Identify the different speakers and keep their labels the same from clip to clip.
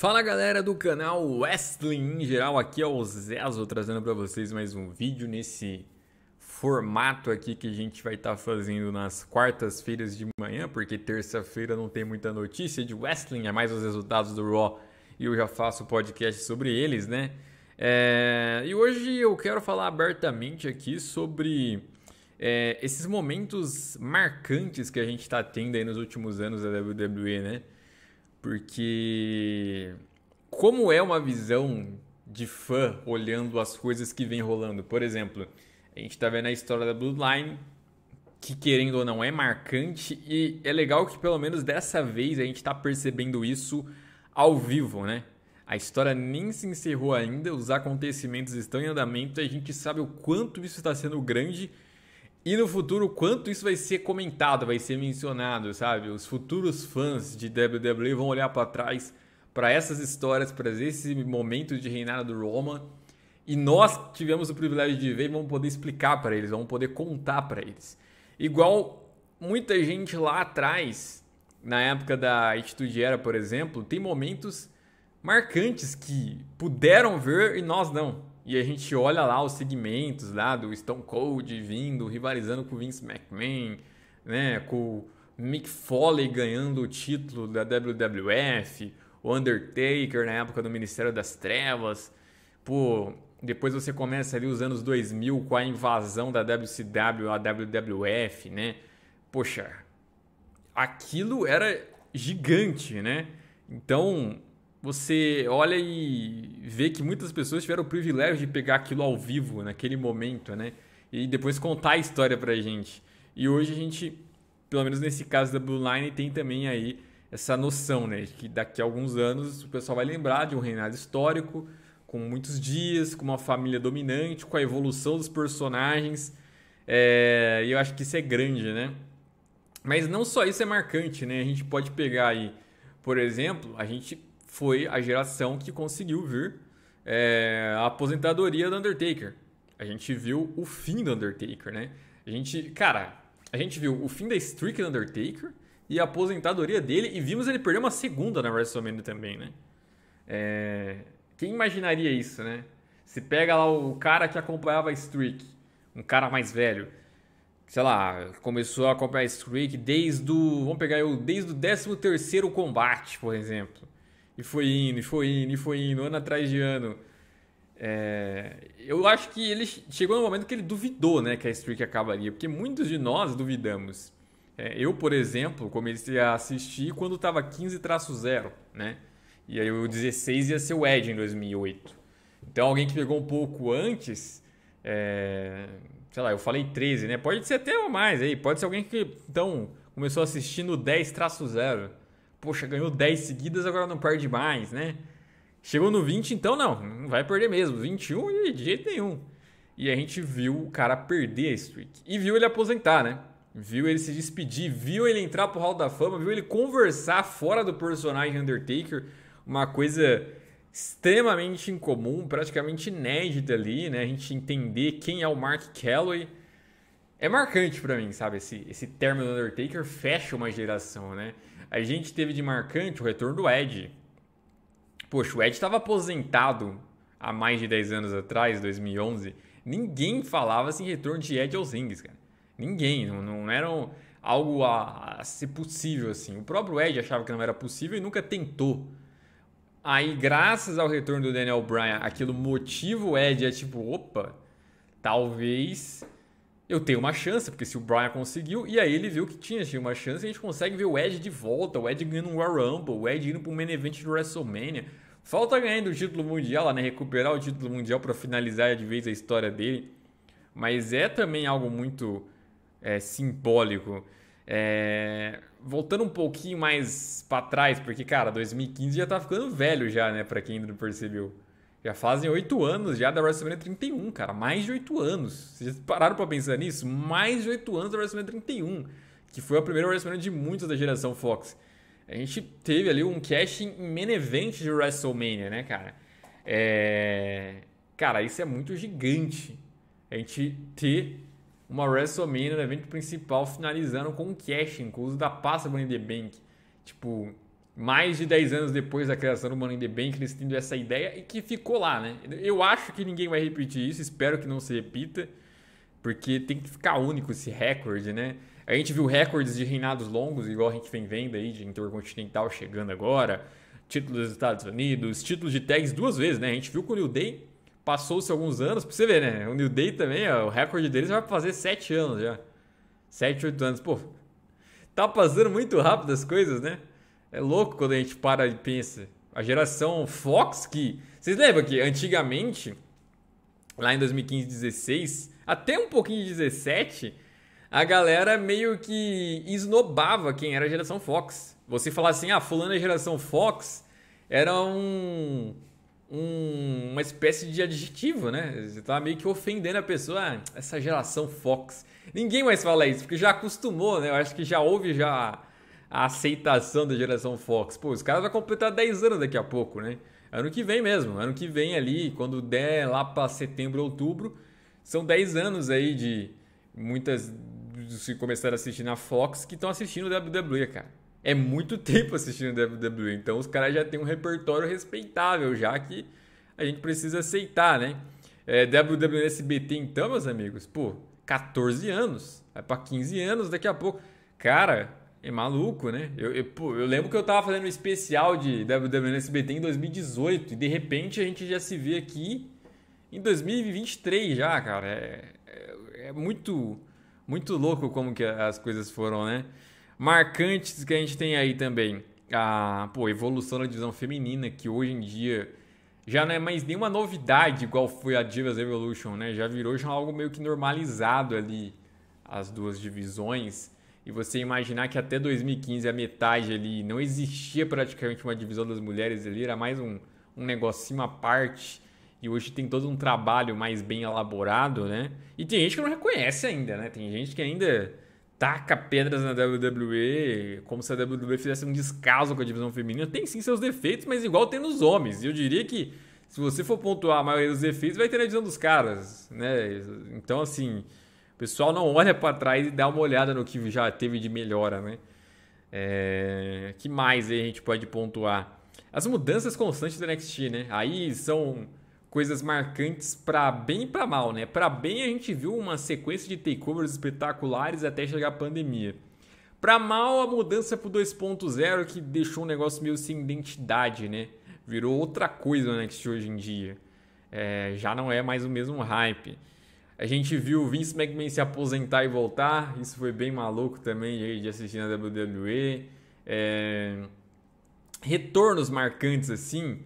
Speaker 1: Fala galera do canal Wrestling em geral, aqui é o Zezo trazendo para vocês mais um vídeo nesse formato aqui que a gente vai estar tá fazendo nas quartas-feiras de manhã, porque terça-feira não tem muita notícia de wrestling, é mais os resultados do Raw e eu já faço podcast sobre eles, né? É... E hoje eu quero falar abertamente aqui sobre é, esses momentos marcantes que a gente está tendo aí nos últimos anos da WWE, né? Porque como é uma visão de fã olhando as coisas que vem rolando. Por exemplo, a gente tá vendo a história da Bloodline, que querendo ou não é marcante, e é legal que pelo menos dessa vez a gente tá percebendo isso ao vivo, né? A história nem se encerrou ainda, os acontecimentos estão em andamento e a gente sabe o quanto isso está sendo grande e no futuro, quanto isso vai ser comentado, vai ser mencionado, sabe? Os futuros fãs de WWE vão olhar para trás para essas histórias, para esse momento de reinado do Roman. E nós tivemos o privilégio de ver e vamos poder explicar para eles, vamos poder contar para eles. Igual muita gente lá atrás, na época da Atitude Era, por exemplo, tem momentos marcantes que puderam ver e nós não. E a gente olha lá os segmentos lá né, do Stone Cold vindo, rivalizando com o Vince McMahon, né? Com o Mick Foley ganhando o título da WWF, o Undertaker na época do Ministério das Trevas. Pô, depois você começa ali os anos 2000 com a invasão da WCW à WWF, né? Poxa, aquilo era gigante, né? Então, você olha e vê que muitas pessoas tiveram o privilégio de pegar aquilo ao vivo, naquele momento, né? E depois contar a história pra gente. E hoje a gente, pelo menos nesse caso da Blue Line, tem também aí essa noção, né? Que daqui a alguns anos o pessoal vai lembrar de um reinado histórico, com muitos dias, com uma família dominante, com a evolução dos personagens. É... E eu acho que isso é grande, né? Mas não só isso é marcante, né? A gente pode pegar aí, por exemplo, a gente foi a geração que conseguiu vir é, a aposentadoria do Undertaker. A gente viu o fim do Undertaker, né? A gente, cara, a gente viu o fim da streak do Undertaker e a aposentadoria dele e vimos ele perder uma segunda na WrestleMania também, né? É, quem imaginaria isso, né? Se pega lá o cara que acompanhava a streak, um cara mais velho, sei lá, começou a acompanhar a streak desde o, vamos pegar eu, desde o 13º combate, por exemplo. E foi indo, e foi indo, e foi indo, ano atrás de ano. É, eu acho que ele chegou no momento que ele duvidou né, que a streak acabaria, porque muitos de nós duvidamos. É, eu, por exemplo, comecei a assistir quando estava 15-0, né? E aí o 16 ia ser o Edge em 2008. Então alguém que pegou um pouco antes, é, sei lá, eu falei 13, né? Pode ser até mais aí, pode ser alguém que então começou assistindo 10-0 poxa, ganhou 10 seguidas, agora não perde mais, né? Chegou no 20, então não, não vai perder mesmo. 21 de jeito nenhum. E a gente viu o cara perder a streak. E viu ele aposentar, né? Viu ele se despedir, viu ele entrar pro Hall da Fama, viu ele conversar fora do personagem Undertaker, uma coisa extremamente incomum, praticamente inédita ali, né? A gente entender quem é o Mark Calloway. É marcante para mim, sabe? Esse, esse término do Undertaker fecha uma geração, né? A gente teve de marcante o retorno do Ed. Poxa, o Ed estava aposentado há mais de 10 anos atrás, 2011. Ninguém falava assim retorno de Ed aos rings, cara. Ninguém, não, não era algo a, a ser possível assim. O próprio Ed achava que não era possível e nunca tentou. Aí, graças ao retorno do Daniel Bryan, aquilo motiva o Ed a é tipo, opa, talvez eu tenho uma chance, porque se o Brian conseguiu, e aí ele viu que tinha, uma chance, a gente consegue ver o Edge de volta, o Edge ganhando um Royal Rumble, o Edge indo para o main event do WrestleMania. Falta ganhar o título mundial, né? Recuperar o título mundial para finalizar de vez a história dele. Mas é também algo muito é, simbólico. É... Voltando um pouquinho mais para trás, porque, cara, 2015 já tá ficando velho já, né? Para quem ainda não percebeu. Já fazem oito anos já da WrestleMania 31, cara. Mais de oito anos. Vocês pararam pra pensar nisso? Mais de oito anos da WrestleMania 31, que foi a primeira WrestleMania de muitos da geração Fox. A gente teve ali um cash em main event de WrestleMania, né, cara? É... Cara, isso é muito gigante. A gente ter uma WrestleMania no evento principal finalizando com um cash, com o uso da pasta Money the Bank. Tipo, mais de 10 anos depois da criação do Money in the Bank, eles tendo essa ideia e que ficou lá, né? Eu acho que ninguém vai repetir isso, espero que não se repita, porque tem que ficar único esse recorde, né? A gente viu recordes de reinados longos, igual a gente vem vendo aí, de intercontinental chegando agora, títulos dos Estados Unidos, títulos de tags duas vezes, né? A gente viu que o New Day passou-se alguns anos, pra você ver, né? O New Day também, ó, o recorde deles vai fazer 7 anos já. 7, 8 anos, pô. Tá passando muito rápido as coisas, né? É louco quando a gente para e pensa. A geração Fox que. Vocês lembram que antigamente, lá em 2015, 16, até um pouquinho de 17, a galera meio que esnobava quem era a geração Fox. Você falar assim, ah, fulano é geração Fox, era um, um, uma espécie de adjetivo, né? Você tava meio que ofendendo a pessoa, ah, essa geração Fox. Ninguém mais fala isso, porque já acostumou, né? Eu acho que já houve já a aceitação da geração Fox. Pô, os caras vão completar 10 anos daqui a pouco, né? Ano que vem mesmo, ano que vem ali, quando der lá para setembro, outubro, são 10 anos aí de muitas se começaram a assistir na Fox que estão assistindo o WWE, cara. É muito tempo assistindo o WWE, então os caras já têm um repertório respeitável já que a gente precisa aceitar, né? É, WWE SBT então, meus amigos, pô, 14 anos, vai para 15 anos daqui a pouco. Cara, é maluco, né? Eu, eu, eu, lembro que eu tava fazendo um especial de WWE SBT em 2018 e de repente a gente já se vê aqui em 2023 já, cara. É, é, é muito, muito louco como que as coisas foram, né? Marcantes que a gente tem aí também. A pô, evolução da divisão feminina, que hoje em dia já não é mais nenhuma novidade igual foi a Divas Evolution, né? Já virou já algo meio que normalizado ali as duas divisões e você imaginar que até 2015 a metade ali não existia praticamente uma divisão das mulheres ali, era mais um, um negocinho à parte. E hoje tem todo um trabalho mais bem elaborado, né? E tem gente que não reconhece ainda, né? Tem gente que ainda taca pedras na WWE, como se a WWE fizesse um descaso com a divisão feminina. Tem sim seus defeitos, mas igual tem nos homens. E eu diria que se você for pontuar a maioria dos defeitos, vai ter na divisão dos caras, né? Então, assim, pessoal não olha para trás e dá uma olhada no que já teve de melhora, né? É, que mais aí a gente pode pontuar? As mudanças constantes do NXT, né? Aí são coisas marcantes para bem e para mal, né? Para bem a gente viu uma sequência de takeovers espetaculares até chegar a pandemia. Para mal a mudança pro 2.0 que deixou um negócio meio sem identidade, né? Virou outra coisa o NXT hoje em dia. É, já não é mais o mesmo hype. A gente viu o Vince McMahon se aposentar e voltar, isso foi bem maluco também de assistir na WWE. É... Retornos marcantes assim,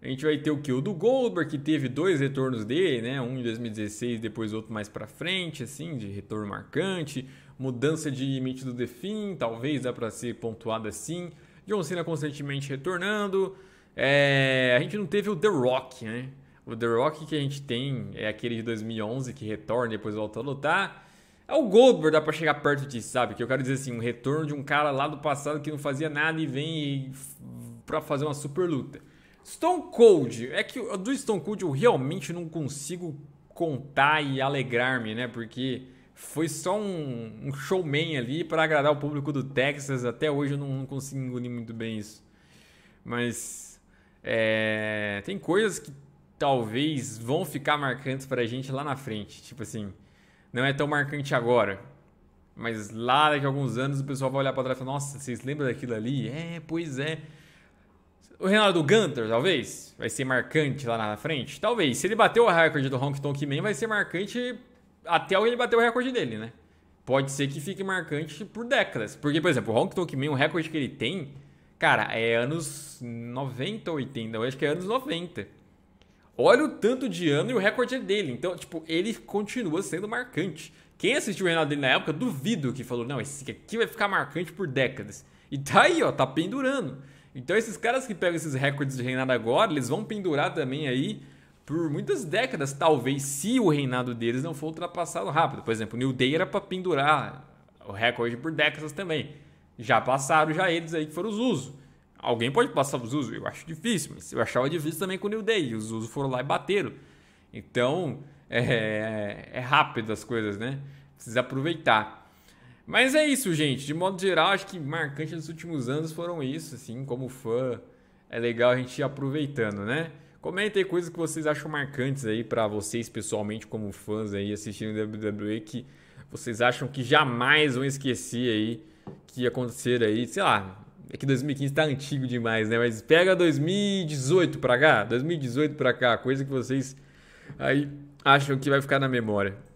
Speaker 1: a gente vai ter o que? O do Goldberg, que teve dois retornos dele, né? Um em 2016, depois outro mais pra frente, assim, de retorno marcante. Mudança de limite do The Fiend, talvez dá pra ser pontuado assim. John Cena constantemente retornando. É... A gente não teve o The Rock, né? O The Rock que a gente tem é aquele de 2011 que retorna e depois volta a lutar. É o Goldberg, dá pra chegar perto disso, sabe? Que eu quero dizer assim, um retorno de um cara lá do passado que não fazia nada e vem pra fazer uma super luta. Stone Cold, é que do Stone Cold eu realmente não consigo contar e alegrar-me, né? Porque foi só um, um showman ali para agradar o público do Texas. Até hoje eu não, não consigo engolir muito bem isso. Mas é, tem coisas que talvez vão ficar marcantes para a gente lá na frente. Tipo assim, não é tão marcante agora. Mas lá daqui a alguns anos o pessoal vai olhar para trás e falar: Nossa, vocês lembram daquilo ali? É, pois é. O Renato Gunter, talvez, vai ser marcante lá na frente? Talvez. Se ele bater o recorde do Honk Tonk Man, vai ser marcante até ele bater o recorde dele, né? Pode ser que fique marcante por décadas. Porque, por exemplo, o Honk Tonk Man, o recorde que ele tem, cara, é anos 90 ou 80. Eu acho que é anos 90. Olha o tanto de ano e o recorde é dele. Então, tipo, ele continua sendo marcante. Quem assistiu o reinado dele na época, duvido que falou, não, esse aqui vai ficar marcante por décadas. E tá aí, ó, tá pendurando. Então esses caras que pegam esses recordes de reinado agora, eles vão pendurar também aí por muitas décadas, talvez, se o reinado deles não for ultrapassado rápido. Por exemplo, o New Day era pra pendurar o recorde por décadas também. Já passaram já eles aí que foram os usos alguém pode passar o Zuzu, eu acho difícil, mas eu achava difícil também com o New Day, os Zuzu foram lá e bateram. Então, é, é rápido as coisas, né? Precisa aproveitar. Mas é isso, gente. De modo geral, acho que marcantes dos últimos anos foram isso, assim, como fã. É legal a gente ir aproveitando, né? Comentem coisas que vocês acham marcantes aí para vocês pessoalmente como fãs aí assistindo WWE que vocês acham que jamais vão esquecer aí que acontecer aí, sei lá, é que 2015 tá antigo demais, né? Mas pega 2018 pra cá, 2018 pra cá, coisa que vocês aí acham que vai ficar na memória.